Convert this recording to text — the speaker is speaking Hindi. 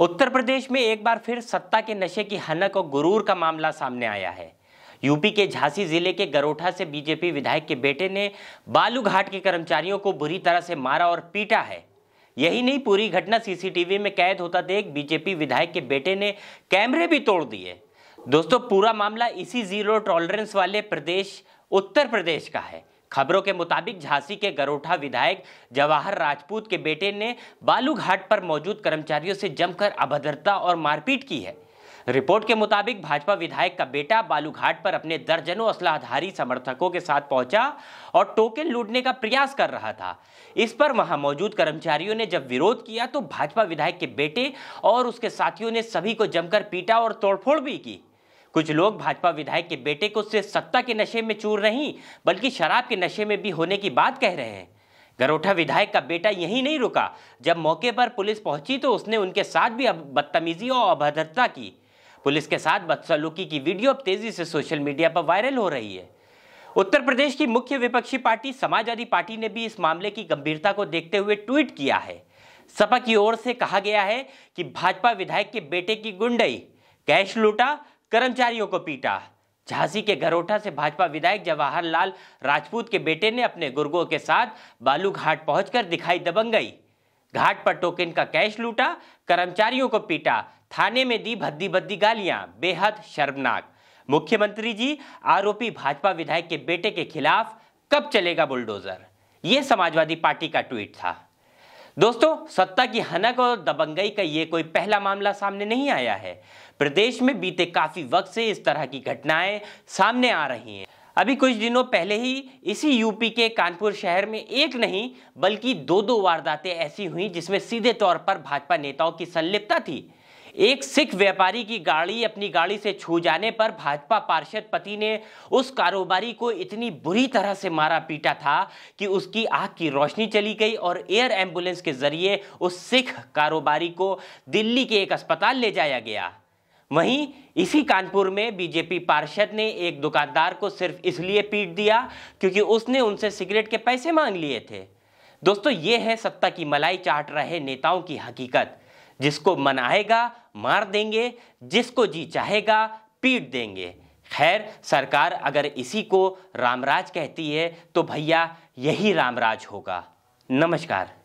उत्तर प्रदेश में एक बार फिर सत्ता के नशे की हनक और गुरूर का मामला सामने आया है यूपी के झांसी जिले के गरोठा से बीजेपी विधायक के बेटे ने बालूघाट के कर्मचारियों को बुरी तरह से मारा और पीटा है यही नहीं पूरी घटना सीसीटीवी में कैद होता देख बीजेपी विधायक के बेटे ने कैमरे भी तोड़ दिए दोस्तों पूरा मामला इसी जीरो टॉलरेंस वाले प्रदेश उत्तर प्रदेश का है खबरों के मुताबिक झांसी के गरोठा विधायक जवाहर राजपूत के बेटे ने बालूघाट पर मौजूद कर्मचारियों से जमकर अभद्रता और मारपीट की है रिपोर्ट के मुताबिक भाजपा विधायक का बेटा बालूघाट पर अपने दर्जनों असलाहधारी समर्थकों के साथ पहुंचा और टोकन लूटने का प्रयास कर रहा था इस पर वहां मौजूद कर्मचारियों ने जब विरोध किया तो भाजपा विधायक के बेटे और उसके साथियों ने सभी को जमकर पीटा और तोड़फोड़ भी की कुछ लोग भाजपा विधायक के बेटे को सिर्फ सत्ता के नशे में चूर नहीं बल्कि शराब के नशे में भी होने की बात कह रहे हैं गरोठा विधायक का बेटा यहीं नहीं रुका जब मौके पर पुलिस पहुंची तो उसने उनके साथ भी बदतमीजी और अभद्रता की पुलिस के साथ बदसलूकी की वीडियो अब तेजी से सोशल मीडिया पर वायरल हो रही है उत्तर प्रदेश की मुख्य विपक्षी पार्टी समाजवादी पार्टी ने भी इस मामले की गंभीरता को देखते हुए ट्वीट किया है सपा की ओर से कहा गया है कि भाजपा विधायक के बेटे की गुंडई कैश लूटा कर्मचारियों को पीटा झांसी के घरोठा से भाजपा विधायक जवाहरलाल राजपूत के बेटे ने अपने गुर्गों के साथ बालू घाट पहुंचकर दिखाई दबंगई घाट पर टोकन का कैश लूटा कर्मचारियों को पीटा थाने में दी भद्दी भद्दी गालियां बेहद शर्मनाक मुख्यमंत्री जी आरोपी भाजपा विधायक के बेटे के खिलाफ कब चलेगा बुलडोजर ये समाजवादी पार्टी का ट्वीट था दोस्तों सत्ता की हनक और दबंगई का ये कोई पहला मामला सामने नहीं आया है प्रदेश में बीते काफी वक्त से इस तरह की घटनाएं सामने आ रही हैं अभी कुछ दिनों पहले ही इसी यूपी के कानपुर शहर में एक नहीं बल्कि दो दो वारदातें ऐसी हुई जिसमें सीधे तौर पर भाजपा नेताओं की संलिप्तता थी एक सिख व्यापारी की गाड़ी अपनी गाड़ी से छू जाने पर भाजपा पार्षद पति ने उस कारोबारी को इतनी बुरी तरह से मारा पीटा था कि उसकी आग की रोशनी चली गई और एयर एम्बुलेंस के जरिए उस सिख कारोबारी को दिल्ली के एक अस्पताल ले जाया गया वहीं इसी कानपुर में बीजेपी पार्षद ने एक दुकानदार को सिर्फ इसलिए पीट दिया क्योंकि उसने उनसे सिगरेट के पैसे मांग लिए थे दोस्तों ये है सत्ता की मलाई चाट रहे नेताओं की हकीकत जिसको मन आएगा मार देंगे जिसको जी चाहेगा पीट देंगे खैर सरकार अगर इसी को रामराज कहती है तो भैया यही रामराज होगा नमस्कार